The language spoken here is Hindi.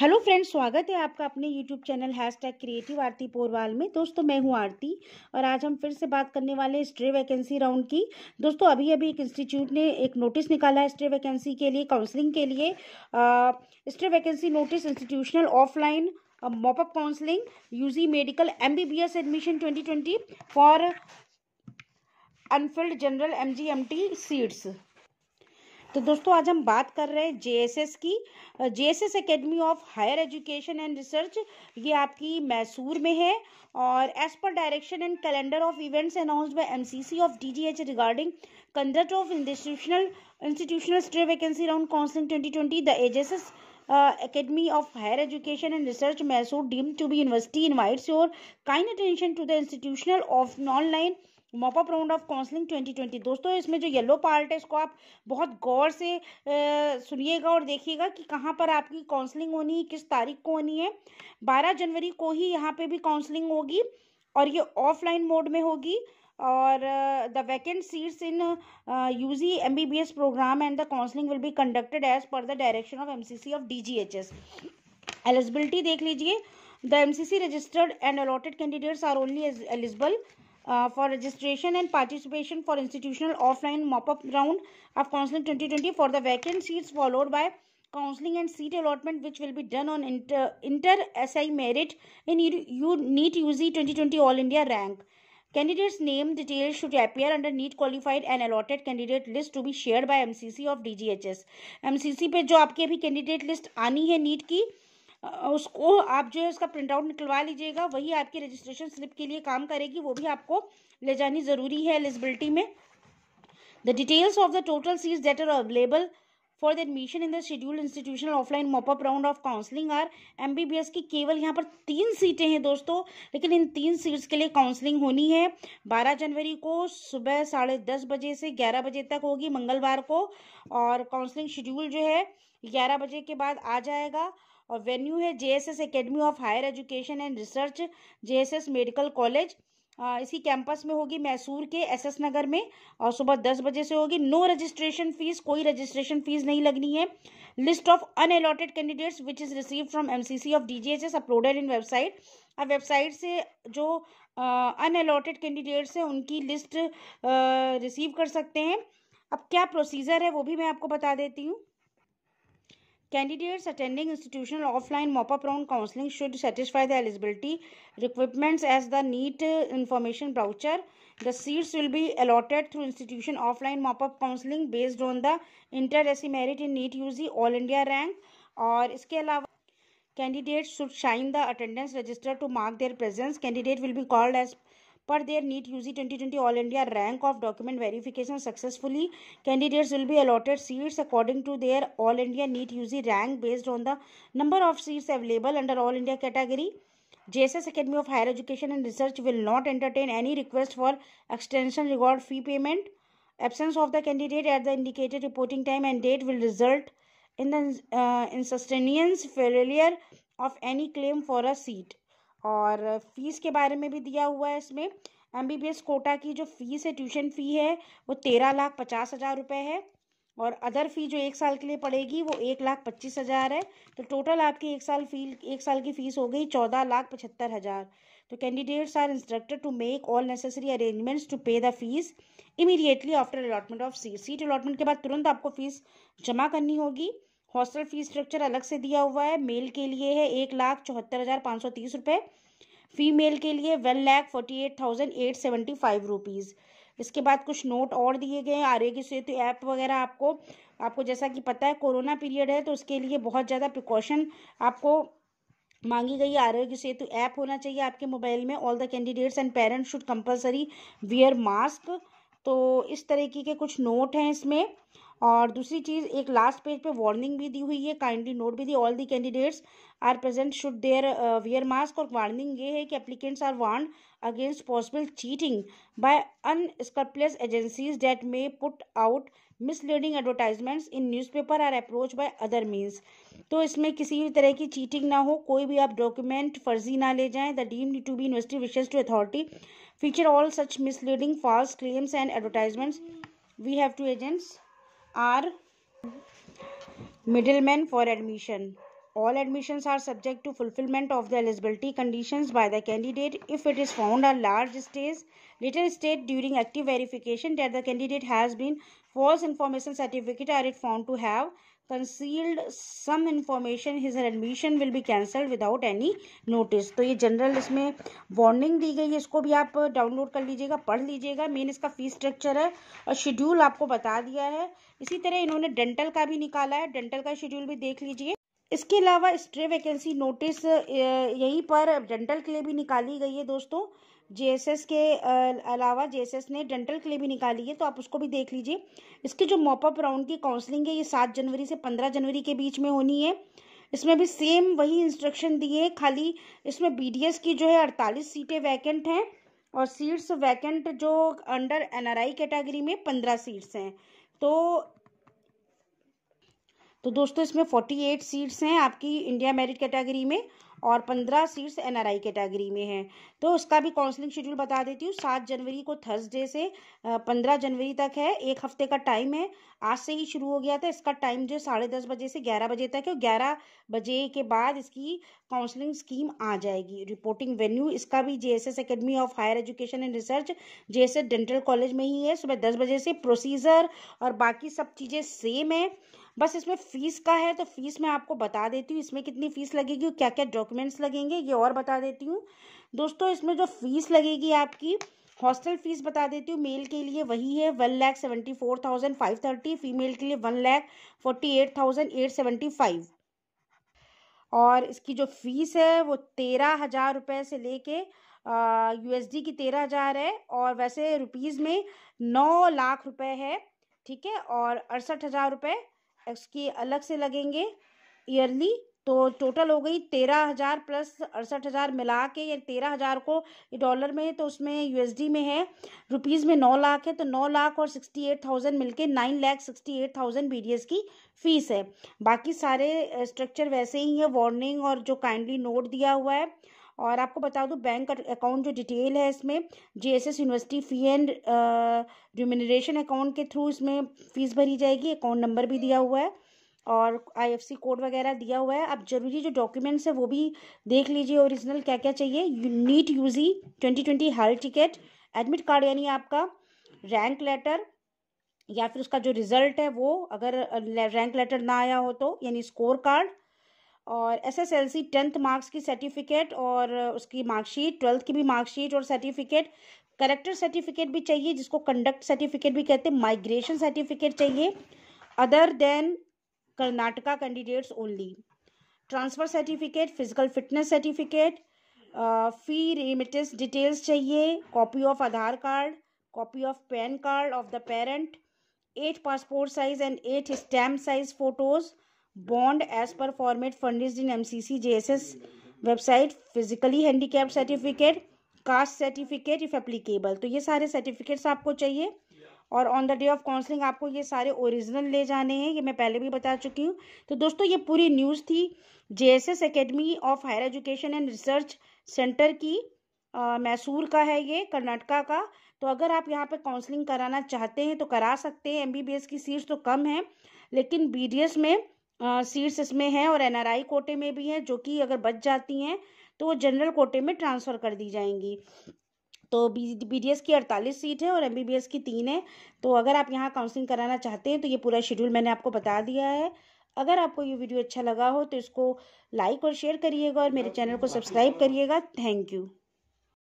हेलो फ्रेंड्स स्वागत है आपका अपने YouTube channel hashtag creative Aarti Porwal में दोस्तों मैं हूं आरती और आज हम फिर से बात करने वाले स्ट्रे वैकेंसी राउंड की दोस्तों अभी अभी एक इंस्टीट्यूट ने एक नोटिस निकाला है स्ट्रे वैकेंसी के लिए काउंसलिंग के लिए stray vacancy notice institutional offline mop up counselling U medical M admission twenty four unfilled general T seats तो दोस्तों आज हम बात कर रहे हैं जेएसएस की JSS academy of higher education and research ये आपकी मैसूर में है और as per direction and calendar of events M by MCC of DGH regarding conduct of institutional institutional stay vacancy round counselling twenty twenty the ages uh, Academy of Higher Education and Research Mysore deemed to be university invites your kind attention to the institutional of mop up round of counselling 2020 दोस्तों इसमें जो येलो पार्ट है इसको आप बहुत गौर से सुनिएगा और देखिएगा कि कहाँ पर आपकी काउंसलिंग होनी है किस तारीख को होनी है 12 जनवरी को ही यहाँ पे भी काउंसलिंग होगी और ये ऑफलाइन मोड में होगी और the vacant seats in U G M B B S programme and the counselling will be conducted as per the direction of M C C of D G H S eligibility देख लीजिए the M C C registered and allotted candidates are only eligible for registration and participation for institutional offline mop-up round of counseling 2020 for the vacant seats followed by counseling and seat allotment which will be done on inter, inter SI merit in you NEET UG 2020 All India rank. Candidate's name details should appear under NEET qualified and allotted candidate list to be shared by MCC of DGHS. MCC पे जो आपकी अभी candidate list आनी है NEET की उसको आप जो है उसका प्रिंट आउट निकलवा लीजिएगा वही आपकी रजिस्ट्रेशन स्लिप के लिए काम करेगी वो भी आपको ले जानी ज़रूरी है एलिजिबिलिटी में the details of the total seats that are available for the admission in the schedule institutional offline mop up round of counselling are M B B S की केवल यहाँ पर तीन सीटें हैं दोस्तों लेकिन इन तीन सीट्स के लिए काउंसलिंग होनी है बारह जनवरी को सुबह साढ़े दस बजे से ग्यारह बजे तक होगी मंगलवार को और काउंसलिंग शेड्यूल जो है ग्यारह बजे के बाद आ जाएगा और वेन्यू है JSS academy of higher education and research JSS medical college इसी कैंपस में होगी मैसूर के एसएस नगर में और सुबह दस बजे से होगी नो रजिस्ट्रेशन फीस कोई रजिस्ट्रेशन फीस नहीं लगनी है list of unallotted candidates which is receive from MCC of DGHS uploaded in website अब वेबसाइट से जो अनअलॉटेड कैंडिडेट्स हैं उनकी लिस्ट रिसीव कर सकते हैं अब क्या प्रोसीजर है वो भी मैं आपको बता देती हूँ Candidates attending institutional offline mop up round counseling should satisfy the eligibility requirements as the NEET information brochure. The seats will be allotted through institution offline mop up counseling based on the inter-SE merit in NEET UG All India rank. Or, इसके अलावा candidates should sign the attendance register to mark their presence. Candidate will be called as per their NEET UG 2020 All India rank of document verification successfully. Candidates will be allotted seats according to their All India NEET UG rank based on the number of seats available under All India category. JSS Academy of Higher Education and Research will not entertain any request for extension regard fee payment. Absence of the candidate at the indicated reporting time and date will result in the uh, in sustenance failure of any claim for a seat. और फीस के बारे में भी दिया हुआ है इसमें M B B S quota की जो फीस है ट्यूशन फ़ी है वो तेरह लाख पचास हज़ार रुपये है और अदर फ़ी जो एक साल के लिए पड़ेगी वो एक लाख पच्चीस हज़ार है तो टोटल आपकी एक साल फी एक साल की फ़ीस हो गई चौदह लाख पचहत्तर हज़ार तो candidates are instructed to make all necessary arrangements to pay the fees immediately after allotment of seat seat allotment के बाद तुरंत आपको फीस जमा करनी होगी हॉस्टल फीस स्ट्रक्चर अलग से दिया हुआ है मेल के लिए है एक लाख चौहत्तर हज़ार पाँच सौ तीस रुपये फीमेल के लिए one lakh forty eight thousand eight seventy five rupees इसके बाद कुछ नोट और दिए गए हैं आरोग्य सेतु ऐप वगैरह आपको आपको जैसा कि पता है कोरोना पीरियड है तो उसके लिए बहुत ज़्यादा प्रिकॉशन आपको मांगी गई आरोग्य सेतु ऐप होना चाहिए आपके मोबाइल में all the candidates and parents should compulsory wear mask तो इस तरीके के कुछ नोट हैं इसमें और दूसरी चीज़ एक लास्ट पेज पे वार्निंग भी दी हुई है काइंडली नोट भी the all the candidates are present should there wear mask और वार्निंग ये है कि applicants are warn against possible cheating by unscrupulous agencies that may put out misleading advertisements in newspaper or approach by other means तो इसमें किसी भी तरह की चीटिंग ना हो कोई भी आप डॉक्यूमेंट फर्जी ना ले जाएं the deem to be university wishes to authority feature all such misleading false claims and advertisements we have to agents are middlemen for admission. All admissions are subject to fulfillment of the eligibility conditions by the candidate if it is found a large stage, little state during active verification that the candidate has been false information certificate or it found to have concealed some information his admission will be cancelled without any notice तो ये जनरल इसमें वार्निंग दी गई है इसको भी आप डाउनलोड कर लीजिएगा पढ़ लीजिएगा मेन इसका फीस स्ट्रक्चर है और शेड्यूल आपको बता दिया है इसी तरह इन्होंने डेंटल का भी निकाला है डेंटल का शेड्यूल भी देख लीजिए इसके अलावा स्ट्रे वैकेंसी नोटिस यहीं पर डेंटल के लिए भी निकाली गई है दोस्तों जेएसएस के अलावा जेएसएस ने डेंटल के लिए भी निकाली है तो आप उसको भी देख लीजिए इसकी जो मॉपअप राउंड की काउंसलिंग है ये सात जनवरी से पंद्रह जनवरी के बीच में होनी है इसमें भी सेम वही इंस्ट्रक्शन दिए हैं खाली इसमें बीडीएस की जो है अड़तालीस सीटें वैकेंट हैं और सीट्स वैकेंट जो अंडर एनआरआई कैटेगरी में पंद्रह सीट्स हैं तो तो दोस्तों इसमें फोर्टी एट सीट्स हैं आपकी इंडिया मेरिट कैटेगरी में और पंद्रह सीट्स एनआरआई कैटेगरी में हैं तो उसका भी काउंसलिंग शेड्यूल बता देती हूँ सात जनवरी को थर्सडे से पंद्रह जनवरी तक है एक हफ्ते का टाइम है आज से ही शुरू हो गया था इसका टाइम जो साढ़े दस बजे से ग्यारह बजे तक है ग्यारह बजे के बाद इसकी काउंसलिंग स्कीम आ जाएगी रिपोर्टिंग वेन्यू इसका भी S academy of higher education and research S dental college में ही है सुबह दस बजे से प्रोसीजर और बाकी सब चीज़ें सेम है बस इसमें फ़ीस का है तो फ़ीस मैं आपको बता देती हूँ इसमें कितनी फ़ीस लगेगी और क्या क्या डॉक्यूमेंट्स लगेंगे ये और बता देती हूँ दोस्तों इसमें जो फ़ीस लगेगी आपकी हॉस्टल फीस बता देती हूँ मेल के लिए वही है one lakh seventy four thousand five thirty female के लिए one lakh forty eight thousand eight seventy five और इसकी जो फीस है वो तेरह हज़ार रुपये से लेके यूएसडी की तेरह हज़ार है और वैसे रुपीज़ में नौ लाख रुपए है ठीक है और अड़सठ हज़ार रुपये उसकी अलग से लगेंगे ईयरली तो टोटल हो गई तेरह हज़ार प्लस अड़सठ हज़ार मिला के या तेरह हज़ार को डॉलर में है तो उसमें यूएसडी में है रुपीज़ में नौ लाख है तो नौ लाख और सिक्सटी एट थाउजेंड के nine lakh sixty eight thousand B की फ़ीस है बाकी सारे स्ट्रक्चर वैसे ही है वार्निंग और जो काइंडली नोट दिया हुआ है और आपको बता दूँ बैंक अकाउंट जो डिटेल है इसमें JSS university fee and remuneration account के थ्रू इसमें फ़ीस भरी जाएगी अकाउंट नंबर भी दिया हुआ है और आईएफसी कोड वगैरह दिया हुआ है आप जरूरी जो डॉक्यूमेंट्स है वो भी देख लीजिए ओरिजिनल क्या क्या चाहिए NEET UG twenty twenty hall ticket admit card यानी आपका रैंक लेटर या फिर उसका जो रिजल्ट है वो अगर रैंक लेटर ना आया हो तो यानी स्कोर कार्ड और S S L C tenth marks की सर्टिफिकेट और उसकी मार्कशीट ट्वेल्थ की भी मार्कशीट और सर्टिफिकेट करेक्टर सर्टिफिकेट भी चाहिए जिसको कंडक्ट सर्टिफिकेट भी कहते हैं माइग्रेशन सर्टिफिकेट चाहिए other than Karnataka candidates only transfer certificate physical fitness certificate fee remittance details चाहिए copy of Aadhaar card copy of PAN card of the parent eight passport size and eight stamp size photos bond as per format furnished in MCC JSS website physically handicapped certificate caste certificate if applicable तो ये सारे सर्टिफिकेट्स आपको चाहिए और on the day of counselling आपको ये सारे ओरिजिनल ले जाने हैं ये मैं पहले भी बता चुकी हूँ तो दोस्तों ये पूरी न्यूज़ थी JSS academy of higher education and research centre की मैसूर का है ये कर्नाटका का तो अगर आप यहाँ पे काउंसलिंग कराना चाहते हैं तो करा सकते हैं एमबीबीएस की सीट्स तो कम है लेकिन बीडीएस में सीट्स इसमें हैं और एनआरआई कोटे में भी हैं जो कि अगर बच जाती हैं तो वो जनरल कोटे में ट्रांसफ़र कर दी जाएंगी तो बी डी एस की अड़तालीस सीट है और एम बी बी एस की तीन है तो अगर आप यहाँ काउंसलिंग कराना चाहते हैं तो ये पूरा शेड्यूल मैंने आपको बता दिया है अगर आपको ये वीडियो अच्छा लगा हो तो इसको लाइक और शेयर करिएगा और मेरे चैनल को सब्सक्राइब करिएगा थैंक यू